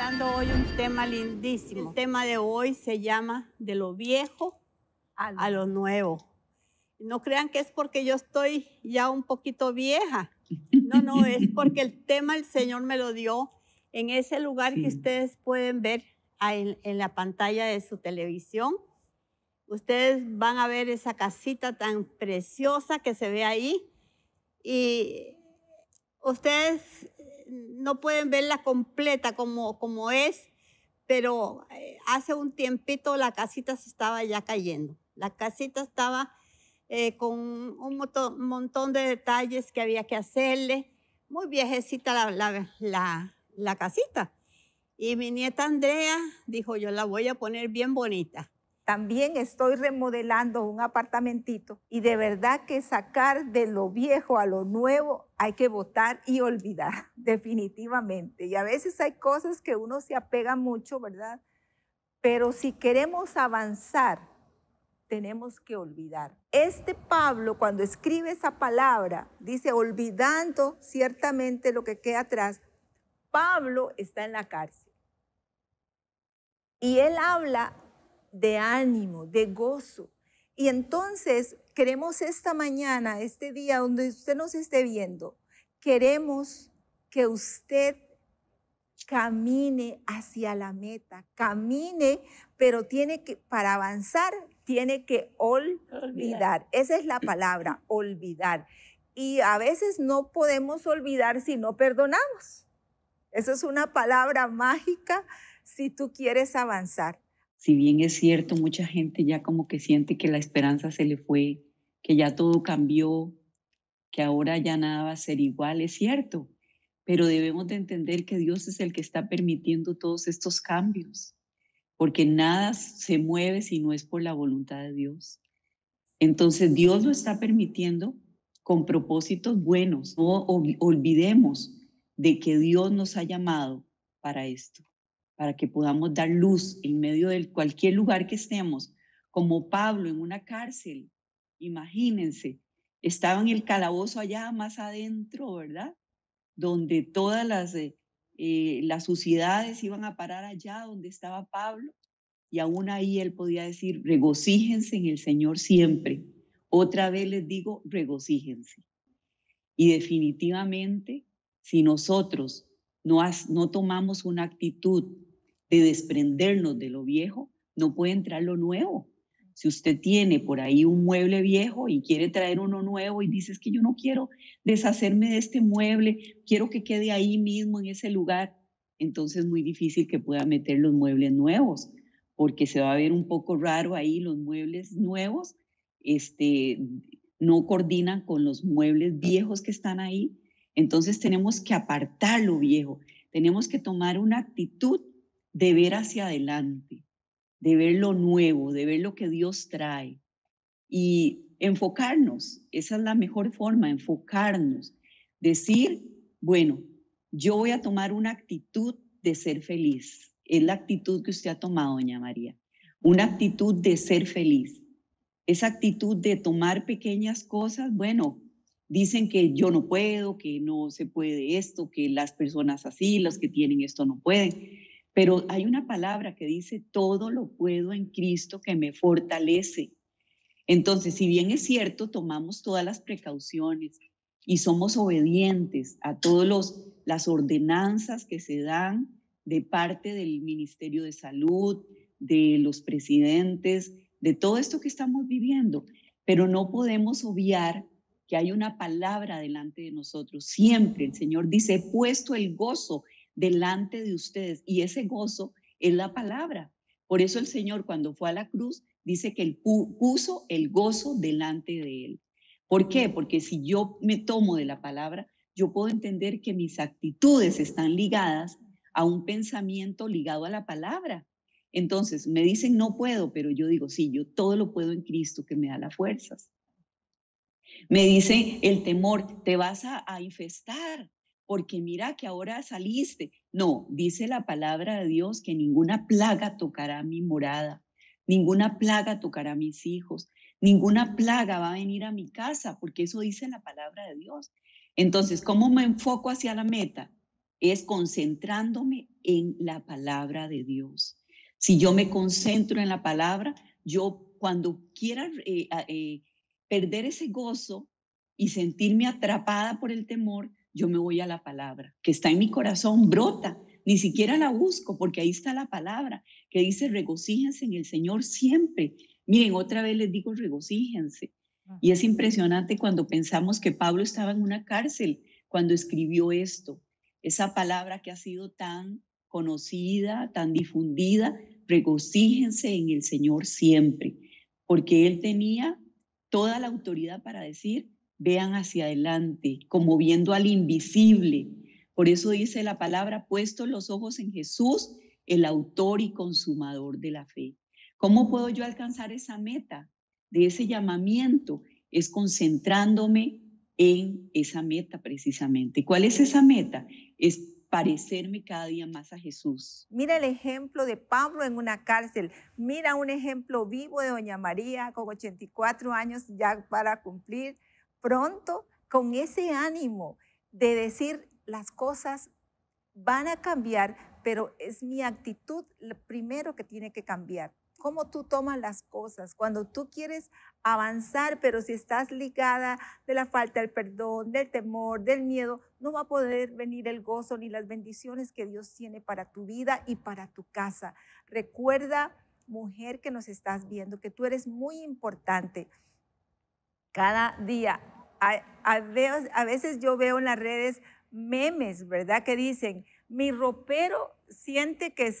hablando hoy un tema lindísimo. El tema de hoy se llama de lo viejo a lo nuevo. No crean que es porque yo estoy ya un poquito vieja. No, no, es porque el tema el Señor me lo dio en ese lugar que ustedes pueden ver en, en la pantalla de su televisión. Ustedes van a ver esa casita tan preciosa que se ve ahí. Y ustedes no pueden verla completa como, como es, pero eh, hace un tiempito la casita se estaba ya cayendo. La casita estaba eh, con un montón, de detalles que había que hacerle. Muy viejecita la, la, la casita. Y mi nieta Andrea dijo, yo la voy a poner bien bonita. También estoy remodelando un apartamentito y de verdad que sacar de lo viejo a lo nuevo hay que votar y olvidar, definitivamente. Y a veces hay cosas que uno se apega mucho, ¿verdad? Pero si queremos avanzar, tenemos que olvidar. Este Pablo, cuando escribe esa palabra, dice, olvidando ciertamente lo que queda atrás, Pablo está en la cárcel. Y él habla de ánimo, de gozo. Y entonces queremos esta mañana, este día donde usted nos esté viendo, queremos que usted camine hacia la meta, camine, pero tiene que, para avanzar, tiene que olvidar. Esa es la palabra, olvidar. Y a veces no podemos olvidar si no perdonamos. Esa es una palabra mágica si tú quieres avanzar si bien es cierto, mucha gente ya como que siente que la esperanza se le fue, que ya todo cambió, que ahora ya nada va a ser igual, es cierto, pero debemos de entender que Dios es el que está permitiendo todos estos cambios, porque nada se mueve si no es por la voluntad de Dios. Entonces Dios lo está permitiendo con propósitos buenos. No olvidemos de que Dios nos ha llamado para esto para que podamos dar luz en medio de cualquier lugar que estemos, como Pablo en una cárcel, imagínense, estaba en el calabozo allá más adentro, ¿verdad? Donde todas eh, eh, las, suciedades iban a parar allá donde estaba Pablo, y aún ahí él podía decir, regocíjense en el Señor siempre. Otra vez les digo, regocíjense. Y definitivamente, si nosotros no, no tomamos una actitud de desprendernos de lo viejo, no puede entrar lo nuevo. Si usted tiene por ahí un mueble viejo y quiere traer uno nuevo y dice es que yo no quiero deshacerme de este mueble, quiero que quede ahí mismo en ese lugar, entonces es muy difícil que pueda meter los muebles nuevos, porque se va a ver un poco raro ahí los muebles nuevos, este, no coordinan con los muebles viejos que están ahí. Entonces tenemos que apartar lo viejo, tenemos que tomar una actitud de ver hacia adelante, de ver lo nuevo, de ver lo que Dios trae y enfocarnos. Esa es la mejor forma, enfocarnos. Decir, bueno, yo voy a tomar una actitud de ser feliz. Es la actitud que usted ha tomado, doña María. Una actitud de ser feliz. Esa actitud de tomar pequeñas cosas, bueno, dicen que yo no puedo, que no se puede esto, que las personas así, los que tienen esto no pueden. Pero hay una palabra que dice, todo lo puedo en Cristo que me fortalece. Entonces, si bien es cierto, tomamos todas las precauciones y somos obedientes a todas las ordenanzas que se dan de parte del Ministerio de Salud, de los presidentes, de todo esto que estamos viviendo, pero no podemos obviar que hay una palabra delante de nosotros. Siempre el Señor dice, puesto el gozo delante de ustedes. Y ese gozo es la palabra. Por eso el Señor cuando fue a la cruz dice que él puso el gozo delante de él. ¿Por qué? Porque si yo me tomo de la palabra, yo puedo entender que mis actitudes están ligadas a un pensamiento ligado a la palabra. Entonces, me dicen no puedo, pero yo digo, sí, yo todo lo puedo en Cristo que me da las fuerzas. Me dice el temor, te vas a infestar, porque mira que ahora saliste. No, dice la palabra de Dios que ninguna plaga tocará mi morada, ninguna plaga tocará a mis hijos, ninguna plaga va a venir a mi casa, porque eso dice la palabra de Dios. Entonces, ¿cómo me enfoco hacia la meta? Es concentrándome en la palabra de Dios. Si yo me concentro en la palabra, yo cuando quiera eh, eh, perder ese gozo y sentirme atrapada por el temor, yo me voy a la palabra, que está en mi corazón, brota, ni siquiera la busco, porque ahí está la palabra, que dice, regocíjense en el Señor siempre. Miren, otra vez les digo, regocíjense. Y es impresionante cuando pensamos que Pablo estaba en una cárcel cuando escribió esto, esa palabra que ha sido tan conocida, tan difundida, regocíjense en el Señor siempre, porque él tenía toda la autoridad para decir, vean hacia adelante, como viendo al invisible. Por eso dice la palabra, puesto los ojos en Jesús, el autor y consumador de la fe. ¿Cómo puedo yo alcanzar esa meta de ese llamamiento? Es concentrándome en esa meta precisamente. ¿Cuál es esa meta? Es parecerme cada día más a Jesús. Mira el ejemplo de Pablo en una cárcel. Mira un ejemplo vivo de Doña María con 84 años ya para cumplir pronto con ese ánimo de decir las cosas van a cambiar, pero es mi actitud primero que tiene que cambiar. Cómo tú tomas las cosas, cuando tú quieres avanzar, pero si estás ligada de la falta del perdón, del temor, del miedo, no va a poder venir el gozo ni las bendiciones que Dios tiene para tu vida y para tu casa. Recuerda, mujer que nos estás viendo, que tú eres muy importante cada día. A, veces yo veo en las redes memes, ¿verdad? Que dicen, mi ropero siente que,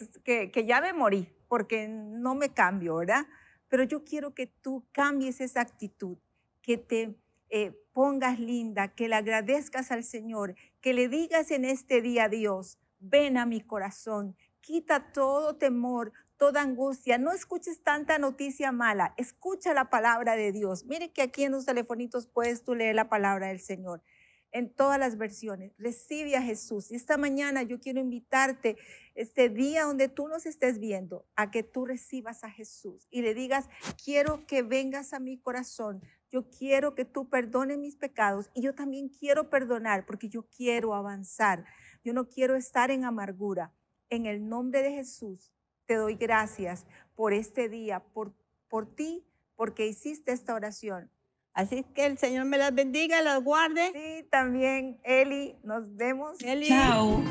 que, ya me morí porque no me cambio, ¿verdad? Pero yo quiero que tú cambies esa actitud, que te eh, pongas linda, que le agradezcas al Señor, que le digas en este día, Dios, ven a mi corazón, quita todo temor, toda angustia. No escuches tanta noticia mala, escucha la palabra de Dios. Mire que aquí en los telefonitos puedes tú leer la palabra del Señor en todas las versiones. Recibe a Jesús. Y esta mañana yo quiero invitarte, este día donde tú nos estés viendo, a que tú recibas a Jesús y le digas, quiero que vengas a mi corazón. Yo quiero que tú perdones mis pecados y yo también quiero perdonar porque yo quiero avanzar. Yo no quiero estar en amargura. En el nombre de Jesús, te doy gracias por este día, por, por ti, porque hiciste esta oración. Así que el Señor me las bendiga, las guarde. Sí, también, Eli, nos vemos. Eli. Chao.